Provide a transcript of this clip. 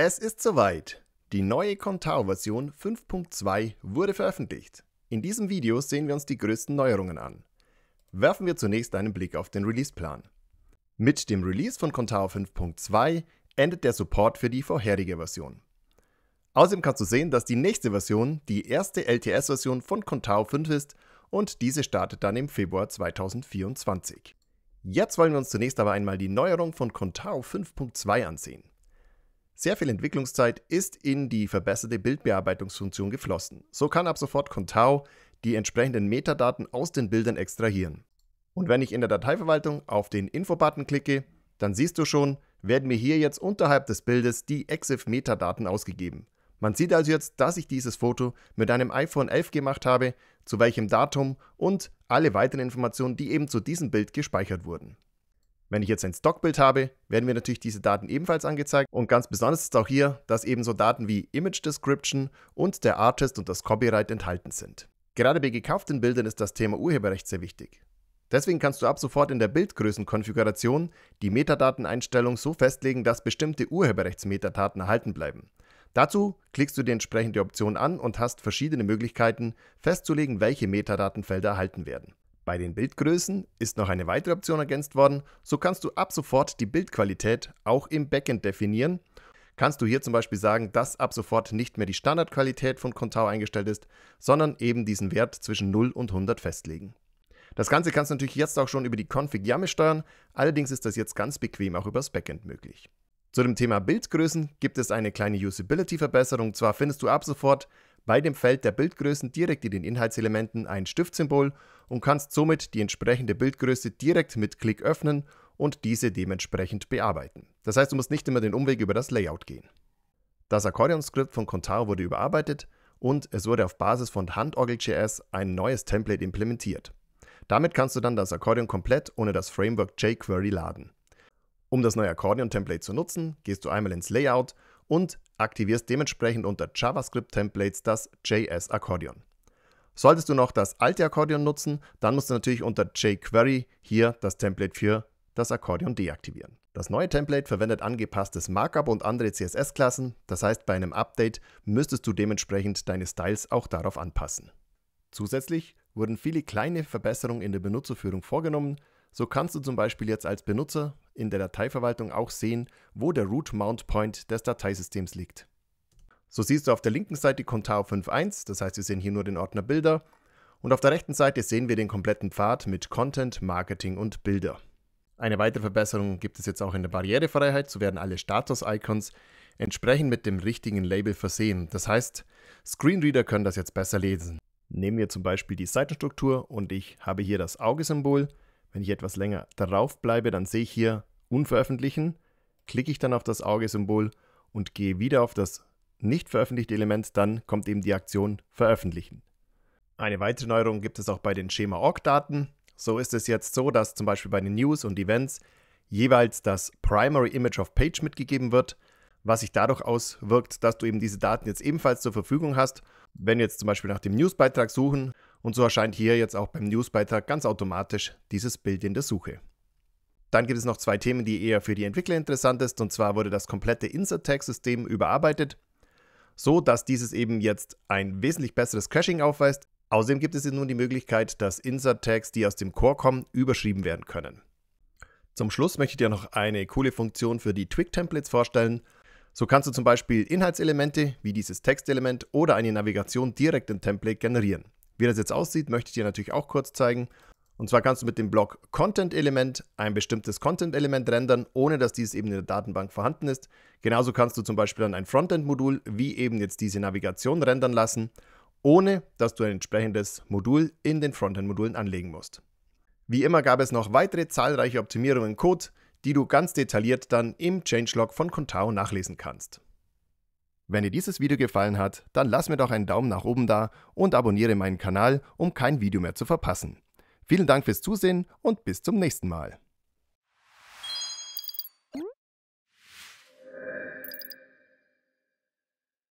Es ist soweit. Die neue Contao-Version 5.2 wurde veröffentlicht. In diesem Video sehen wir uns die größten Neuerungen an. Werfen wir zunächst einen Blick auf den Releaseplan. Mit dem Release von Contao 5.2 endet der Support für die vorherige Version. Außerdem kannst du sehen, dass die nächste Version die erste LTS-Version von Contao 5 ist und diese startet dann im Februar 2024. Jetzt wollen wir uns zunächst aber einmal die Neuerung von Contao 5.2 ansehen. Sehr viel Entwicklungszeit ist in die verbesserte Bildbearbeitungsfunktion geflossen. So kann ab sofort Contao die entsprechenden Metadaten aus den Bildern extrahieren. Und wenn ich in der Dateiverwaltung auf den Info-Button klicke, dann siehst du schon, werden mir hier jetzt unterhalb des Bildes die EXIF-Metadaten ausgegeben. Man sieht also jetzt, dass ich dieses Foto mit einem iPhone 11 gemacht habe, zu welchem Datum und alle weiteren Informationen, die eben zu diesem Bild gespeichert wurden. Wenn ich jetzt ein Stockbild habe, werden mir natürlich diese Daten ebenfalls angezeigt. Und ganz besonders ist auch hier, dass ebenso Daten wie Image Description und der Artist und das Copyright enthalten sind. Gerade bei gekauften Bildern ist das Thema Urheberrecht sehr wichtig. Deswegen kannst du ab sofort in der Bildgrößenkonfiguration die Metadateneinstellung so festlegen, dass bestimmte Urheberrechtsmetadaten erhalten bleiben. Dazu klickst du die entsprechende Option an und hast verschiedene Möglichkeiten festzulegen, welche Metadatenfelder erhalten werden. Bei den Bildgrößen ist noch eine weitere Option ergänzt worden. So kannst du ab sofort die Bildqualität auch im Backend definieren. Kannst du hier zum Beispiel sagen, dass ab sofort nicht mehr die Standardqualität von Contao eingestellt ist, sondern eben diesen Wert zwischen 0 und 100 festlegen. Das Ganze kannst du natürlich jetzt auch schon über die Config YAML steuern, allerdings ist das jetzt ganz bequem auch übers Backend möglich. Zu dem Thema Bildgrößen gibt es eine kleine Usability-Verbesserung. Zwar findest du ab sofort bei dem Feld der Bildgrößen direkt in den Inhaltselementen ein Stiftsymbol und kannst somit die entsprechende Bildgröße direkt mit Klick öffnen und diese dementsprechend bearbeiten. Das heißt, du musst nicht immer den Umweg über das Layout gehen. Das Akkordeon-Skript von Contao wurde überarbeitet und es wurde auf Basis von Handorgel.js ein neues Template implementiert. Damit kannst du dann das Akkordeon komplett ohne das Framework jQuery laden. Um das neue Akkordeon-Template zu nutzen, gehst du einmal ins Layout und aktivierst dementsprechend unter JavaScript Templates das JS Akkordeon. Solltest du noch das alte Akkordeon nutzen, dann musst du natürlich unter jQuery hier das Template für das Akkordeon deaktivieren. Das neue Template verwendet angepasstes Markup und andere CSS-Klassen, das heißt bei einem Update müsstest du dementsprechend deine Styles auch darauf anpassen. Zusätzlich wurden viele kleine Verbesserungen in der Benutzerführung vorgenommen, so kannst du zum Beispiel jetzt als Benutzer, in der Dateiverwaltung auch sehen, wo der Root Mount Point des Dateisystems liegt. So siehst du auf der linken Seite Contao 5.1, das heißt wir sehen hier nur den Ordner Bilder und auf der rechten Seite sehen wir den kompletten Pfad mit Content, Marketing und Bilder. Eine weitere Verbesserung gibt es jetzt auch in der Barrierefreiheit, so werden alle Status-Icons entsprechend mit dem richtigen Label versehen. Das heißt, Screenreader können das jetzt besser lesen. Nehmen wir zum Beispiel die Seitenstruktur und ich habe hier das Auge-Symbol, wenn ich etwas länger drauf bleibe, dann sehe ich hier Unveröffentlichen, klicke ich dann auf das Auge-Symbol und gehe wieder auf das nicht veröffentlichte Element, dann kommt eben die Aktion Veröffentlichen. Eine weitere Neuerung gibt es auch bei den Schema-Org-Daten. So ist es jetzt so, dass zum Beispiel bei den News und Events jeweils das Primary Image of Page mitgegeben wird, was sich dadurch auswirkt, dass du eben diese Daten jetzt ebenfalls zur Verfügung hast. Wenn wir jetzt zum Beispiel nach dem Newsbeitrag suchen, und so erscheint hier jetzt auch beim Newsbeitrag ganz automatisch dieses Bild in der Suche. Dann gibt es noch zwei Themen, die eher für die Entwickler interessant ist. Und zwar wurde das komplette Insert-Tag-System überarbeitet, so dass dieses eben jetzt ein wesentlich besseres Caching aufweist. Außerdem gibt es jetzt nun die Möglichkeit, dass Insert-Tags, die aus dem Core kommen, überschrieben werden können. Zum Schluss möchte ich dir noch eine coole Funktion für die Twig-Templates vorstellen. So kannst du zum Beispiel Inhaltselemente wie dieses Textelement oder eine Navigation direkt im Template generieren. Wie das jetzt aussieht, möchte ich dir natürlich auch kurz zeigen. Und zwar kannst du mit dem Block Content Element ein bestimmtes Content Element rendern, ohne dass dies eben in der Datenbank vorhanden ist. Genauso kannst du zum Beispiel dann ein Frontend Modul, wie eben jetzt diese Navigation, rendern lassen, ohne dass du ein entsprechendes Modul in den Frontend Modulen anlegen musst. Wie immer gab es noch weitere zahlreiche Optimierungen im Code, die du ganz detailliert dann im Changelog von Contao nachlesen kannst. Wenn dir dieses Video gefallen hat, dann lass mir doch einen Daumen nach oben da und abonniere meinen Kanal, um kein Video mehr zu verpassen. Vielen Dank fürs Zusehen und bis zum nächsten Mal.